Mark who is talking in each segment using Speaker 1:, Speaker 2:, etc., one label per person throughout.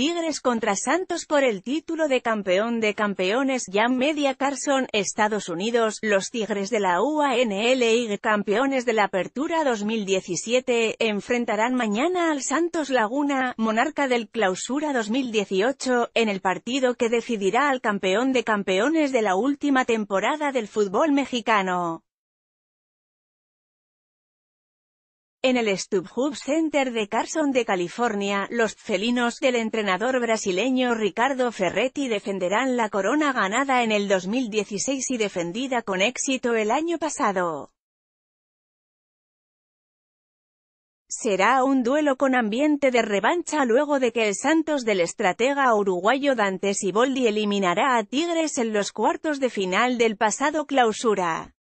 Speaker 1: Tigres contra Santos por el título de campeón de campeones Jan Media Carson, Estados Unidos, los Tigres de la UANL y campeones de la Apertura 2017, enfrentarán mañana al Santos Laguna, monarca del Clausura 2018, en el partido que decidirá al campeón de campeones de la última temporada del fútbol mexicano. En el StubHub Center de Carson de California, los felinos del entrenador brasileño Ricardo Ferretti defenderán la corona ganada en el 2016 y defendida con éxito el año pasado. Será un duelo con ambiente de revancha luego de que el Santos del estratega uruguayo Dante Siboldi eliminará a Tigres en los cuartos de final del pasado clausura.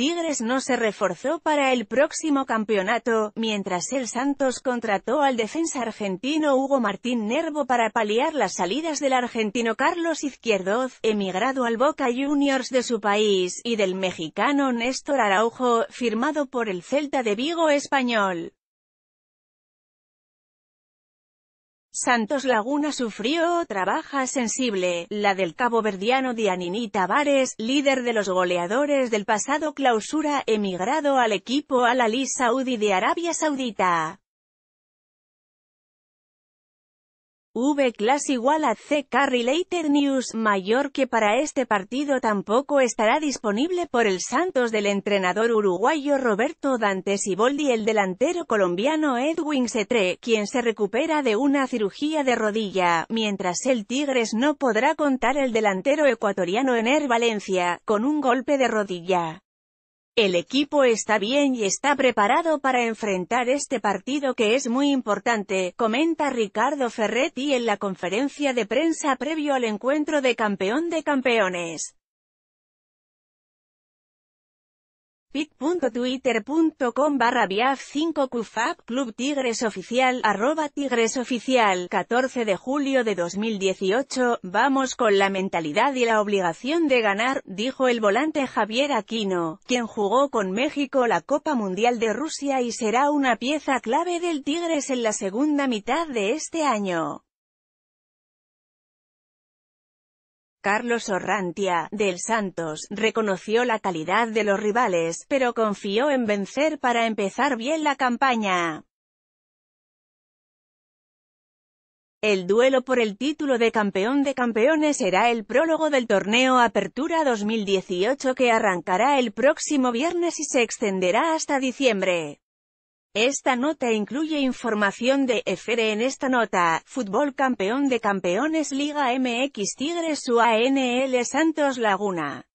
Speaker 1: Tigres no se reforzó para el próximo campeonato, mientras el Santos contrató al defensa argentino Hugo Martín Nervo para paliar las salidas del argentino Carlos Izquierdoz, emigrado al Boca Juniors de su país, y del mexicano Néstor Araujo, firmado por el Celta de Vigo español. Santos Laguna sufrió otra baja sensible, la del cabo verdiano Dianini Tavares, líder de los goleadores del pasado clausura, emigrado al equipo Al-Ali Saudi de Arabia Saudita. V class igual a C carry news mayor que para este partido tampoco estará disponible por el Santos del entrenador uruguayo Roberto Dante Siboldi el delantero colombiano Edwin Setre, quien se recupera de una cirugía de rodilla, mientras el Tigres no podrá contar el delantero ecuatoriano Ener Valencia, con un golpe de rodilla. El equipo está bien y está preparado para enfrentar este partido que es muy importante, comenta Ricardo Ferretti en la conferencia de prensa previo al encuentro de campeón de campeones. pittwittercom barra biaf 5 QFAP club tigres oficial arroba tigres oficial 14 de julio de 2018 vamos con la mentalidad y la obligación de ganar dijo el volante Javier Aquino quien jugó con México la Copa Mundial de Rusia y será una pieza clave del Tigres en la segunda mitad de este año Carlos Orrantia, del Santos, reconoció la calidad de los rivales, pero confió en vencer para empezar bien la campaña. El duelo por el título de campeón de campeones será el prólogo del torneo Apertura 2018 que arrancará el próximo viernes y se extenderá hasta diciembre. Esta nota incluye información de FR en esta nota, Fútbol Campeón de Campeones Liga MX Tigres UANL Santos Laguna.